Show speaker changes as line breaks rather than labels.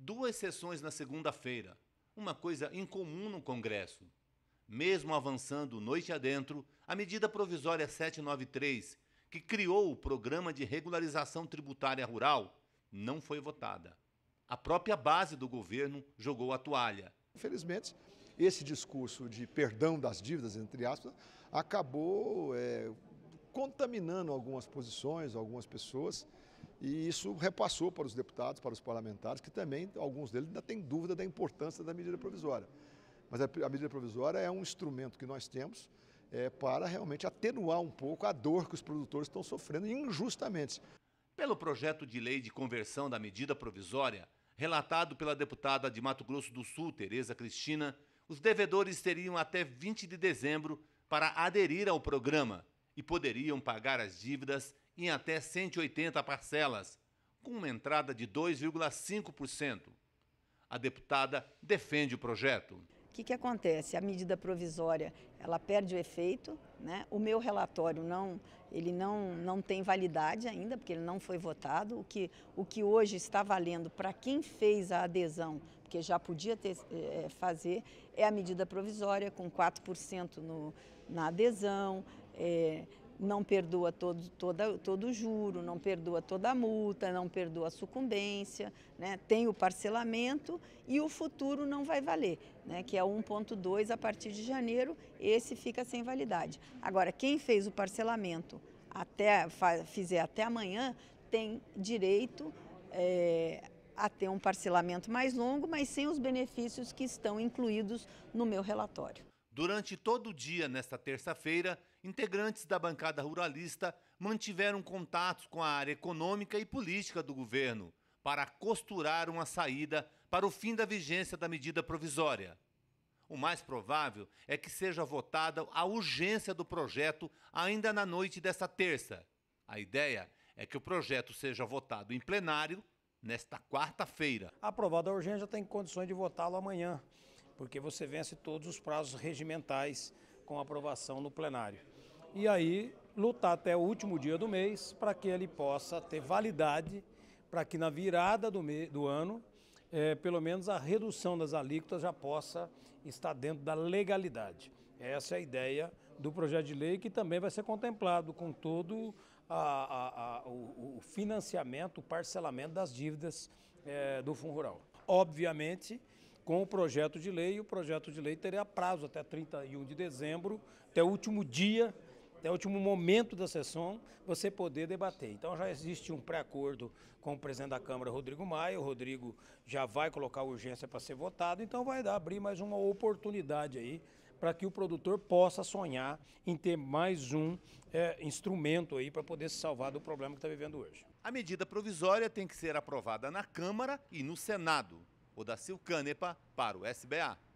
duas sessões na segunda-feira, uma coisa incomum no Congresso. Mesmo avançando noite adentro, a medida provisória 793, que criou o Programa de Regularização Tributária Rural, não foi votada. A própria base do governo jogou a toalha. Infelizmente, esse discurso
de perdão das dívidas, entre aspas, acabou é, contaminando algumas posições, algumas pessoas. E isso repassou para os deputados, para os parlamentares, que também, alguns deles ainda têm dúvida da importância da medida provisória. Mas a, a medida provisória é um instrumento que nós temos é, para realmente atenuar um pouco a dor que os produtores
estão sofrendo injustamente. Pelo projeto de lei de conversão da medida provisória, relatado pela deputada de Mato Grosso do Sul, Tereza Cristina, os devedores teriam até 20 de dezembro para aderir ao programa e poderiam pagar as dívidas em até 180 parcelas, com uma entrada de 2,5%. A deputada defende o projeto.
O que, que, acontece? A medida provisória ela perde o efeito, né? O meu relatório não, ele não, não tem validade ainda, porque ele não foi votado. O que, o que hoje está valendo para quem fez a adesão, porque já podia ter, é, fazer, é a medida provisória com 4% no, na adesão, é, não perdoa todo, todo todo o juro, não perdoa toda a multa, não perdoa a sucumbência, né? tem o parcelamento e o futuro não vai valer, né? que é 1,2 a partir de janeiro, esse fica sem validade. Agora, quem fez o parcelamento até fizer até amanhã tem direito é, a ter um parcelamento mais longo, mas sem os benefícios que estão incluídos no meu relatório.
Durante todo o dia nesta terça-feira, integrantes da bancada ruralista mantiveram contatos com a área econômica e política do governo para costurar uma saída para o fim da vigência da medida provisória. O mais provável é que seja votada a urgência do projeto ainda na noite desta terça. A ideia é que o projeto seja votado em plenário nesta quarta-feira.
Aprovada a urgência, já tem condições de votá-lo amanhã porque você vence todos os prazos regimentais com aprovação no plenário. E aí, lutar até o último dia do mês para que ele possa ter validade, para que na virada do, me, do ano, é, pelo menos a redução das alíquotas já possa estar dentro da legalidade. Essa é a ideia do projeto de lei que também vai ser contemplado com todo a, a, a, o, o, financiamento, o parcelamento das dívidas é, do Fundo Rural. Obviamente, com o projeto de lei, e o projeto de lei teria prazo até 31 de dezembro, até o último dia, até o último momento da sessão, você poder debater. Então já existe um pré-acordo com o presidente da Câmara, Rodrigo Maia, o Rodrigo já vai colocar urgência para ser votado, então vai dar, abrir mais uma oportunidade aí para que o produtor possa sonhar em ter mais um é, instrumento aí para poder se salvar do problema que está vivendo hoje. A medida provisória tem que ser aprovada na Câmara
e no Senado. Odacil Canepa para o SBA.